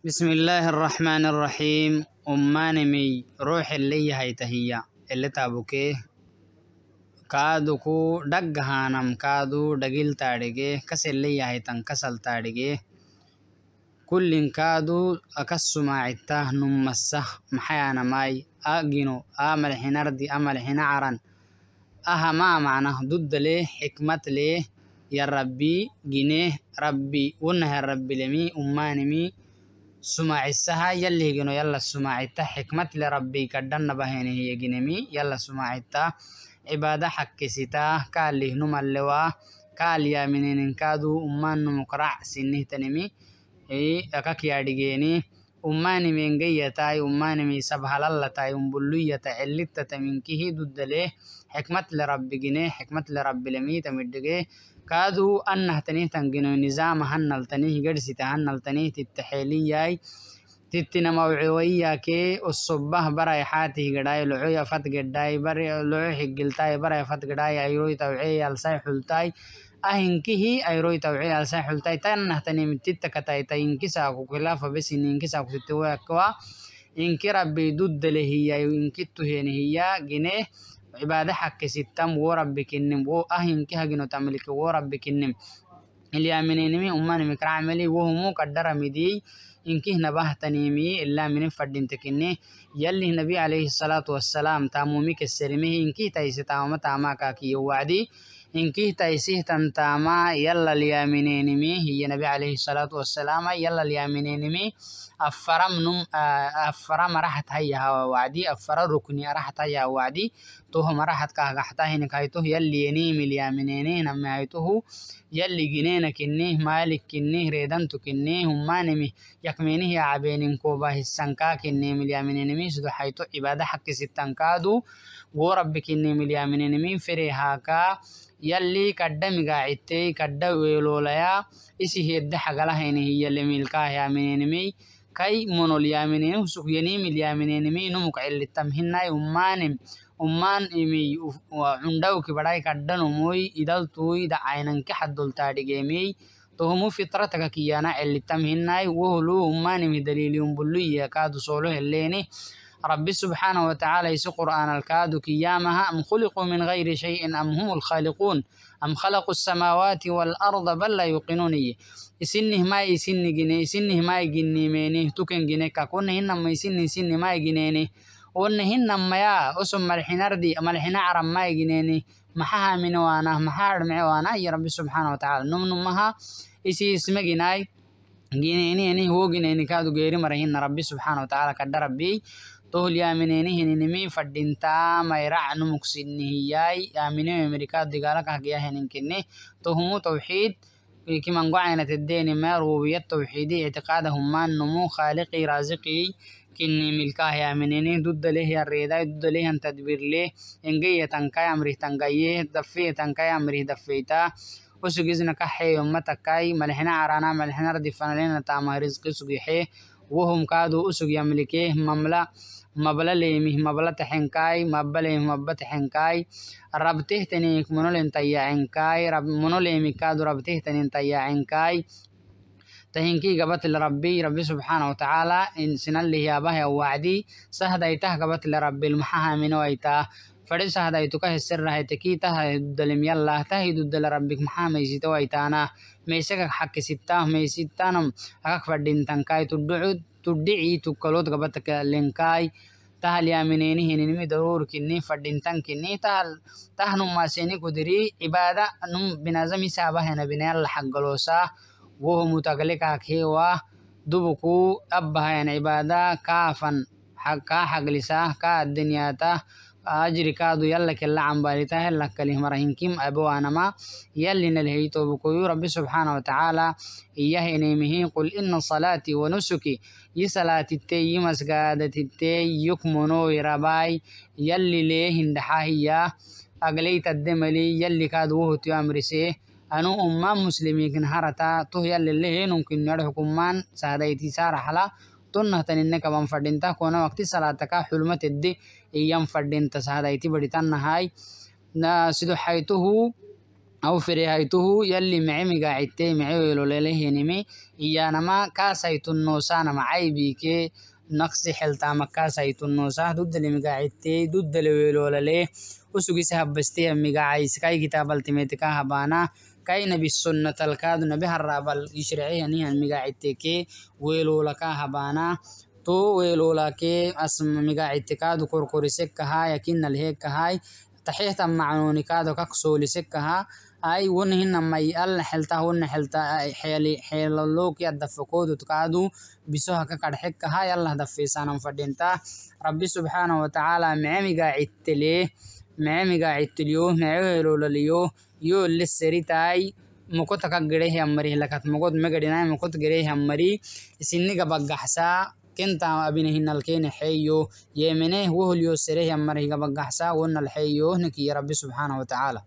بسم الله الرحمن الرحيم مي روح اللي هي تهيا اللي تابوكي كادو كو دق هانم كادو دقيل تاريجي كس اللي هي تنكسل تاريجي كل كادو ما عتاه نمسه محيانا ماي أجنو أمل حين أردي أمل حين حنعرا أها ما معنى ضد ليه حكمة ليه يا ربي جنيه ربي ونها ربي لمي أماني مي سماعسها يلي هجنو يلا سماعتا حكمة لربي كدن بهينه يجنمي يلا سماعتا عبادة حكستا كالي هنما اللوا كاليا منين كادو أمان مقرع سنه تنمي إيه أكاك يا أماني من جيتاي أماني من سبحال الله تاي أمبلوية تعلت تمن كهي دود ليه حكمة لرب جنيه حكمة لرب لمي تمدقيه كادو أنه تنيه تنجنو نظام هنال تنيه قرسي تهنال تنيه تتحيلياي تتنا موعوية كي الصبه براي حاتي قداي لعوية فتق داي براي لعوية قلتاي براي فتق داي أيروي توعية لسايحو ahinkihi ayroi tawcil alsan xultaitan nahtanimitittakataita inkisaaku khilaafa besin inkisaaku sitiweakwa inki rabbi duddalehiya inkittuhenihiya gineh cibaada xakisittam wo rabbi kinnim wo ahinki haginotamilke wo rabbi kinnim ilyaminenimi umanimi kracmeli wohumu kadharamidii inkihnabahtaniimi ilamini fadhintekine yalih nabi alayhi الsalaatu wassalaam taamuumi keselimihi inkih taise taamama taamaakakiyo wacdii إنكِ تايسيه تنتاما يلا اليامينينمي هي نبي عليه الصلاة والسلام يلا اليامينينمي أفرم نم آه، أفرم راحت هيا وعدي أفرم ركني راحت هيا وعدي توه ما راحت كه قحتا هنا كايتوه يلي ينيم اليامينينين أما هيتوه يلي جنينك كنيه مالك كنيه ريدن ريدنتو كنيه ما نمي يكمنه يا عبينين كوبا هسنكا كنيه مليامينينمي سدو حيتو عبادة حق ستنكادو وربك كنيه مليامينينمي فريهاكا yallii kadhamigaacittey kadha weeloolayaa isi hedda xagalahaynihiyalemiilkaahyaamineynimey kay monolyaamineyn husukyaniimilyaamineynimey numuk cilitamhinay umaanim umaan imey cundhawki badhay kadhanumoy idaltuy dhacaynankki xadoltaadhigeemey tohumu fitrataka kiyaana cilitamhinay wohluu umaanim hidaliiliyumbulluyiya kaadu soolo heleeni ربي سبحانه وتعالى يسوق قرآن الكاد كيامها أم خلقوا من غير شيء أم هم الخالقون أم خلقوا السماوات والأرض بل لا يوقنوني يسنه ما يسن جنيه يسنه ما يجني مني تكن جنيه كون إنما يسن يسن ما يجنيني ونهن ما يا أسم ملحنردي ملحن عرم ما يجنيني محاها من وانا محاها من وانا يا ربي سبحانه وتعالى نمن مها يسي اسمه جناي جنيني هو جنيني كادو غيري مرهن ربي سبحانه وتعالى كدر ربي تول يا منيني هني نمي فدين تا ما عنو مكسين هي يا مني أمريكا دجالة كهجيا هني كني تهمو توحيد كي منقوع عن الدين ما روبية توحيدي اعتقادهم ما نمو خالقي رازقي كني ملكه يا منيني ضد له يا ريدا ضد له أن تدبر له إن جيه تنكاي أمره تنكاي دفيه تنكاي أمره دفيتا وسجزنا كحي يمتكاي ملحنا عرانا ملحنا ردي لنا تاما رزق سجحي وهم كادوا أسج يملكيه مملا مبلا ليمه مبلا تحنكاي مبلا مبلا تحنكاي ربته تنيك منو لين تيعنكاي رب منو ليمي كادوا ربته تنين تيعنكاي تهنكي قبت لربي ربي سبحانه وتعالى إن سنال سنالي يا أو وعدي سهد أيته قبت لربي المحاها من ويته fadhiisahadaytuka heserahaetekitah dudalemyallahta hidudala rabbik maxaamaysitawaitaanah meysakak xakisitah meysittanam akak fadhintankai tudhucud tudhici tukkalod gabataka lenkai tahal yamineenihininimi daruurkini fadhintankini tahal tahnumaseeni kudiri cibaada num binazami saabahena binayalla xaggaloosah woho mutaglekaakheewah dubuku abbahayana cibaada kaafan kaa xaglisaah kaa addenyaatah ajrikaadu yalla kella cambalitahe lakkalihmarahinkim abowanama yalinalheytobukoyu rabbi subxaana watacaala iyah inaymihin qul ina salaati wanusuki yi salaatitte yi masgaadatitte yukmonoy rabaay yalli leehindhaxahiya agleytadde mali yalli kaad wohotiyo amrisee anu umma muslimiikin harata toh yalli lehenunkinnadhxukumaan saadayti saaraxla تنهتن إنك من فردينتا كونا وقت صلاتك حلمت الدي إيام فردينتا سهدايتي بديتان هاي سيدو حيته أو فريهايته يلي معي مقاعدتي معي ويلوليله ينمي إيانما كاسايتو النوسانا معي بيكي نقصي حلتا مكاسايتو النوسا ضد اللي مقاعدتي ضد اللي ويلوليله usugiisa e habbastee migacaysakay kitaabaltimeetika habaana kai nabi sunnataalkaadu nabi harraabal ishracehanihan migaciteke weelolaka habaana to weelolakee asma migacitekaadu korkorisekkahay akinalhekkahay taxeehta macnoonikaado kaksoolisekahaa ay wonhina may xelta wona xelta xeelalooki adafakoodukaadu bisoha ka kadhxekahay allah dafeesanan fadhinta rabbi subxaana watacaala micemiga citteleh neemigaahittilyo neegaherolaliyo yo leseritai mokota kaggerehi ammari hilakat mokot megadinai mokot gerehi ammari isiniga baggaxsaa kenta abinahinalkeene xeeyo yeemeneh woholyo serehi ammari higa baggaxsaa wonalxeeyo niki ya rabbi subxaana watacaala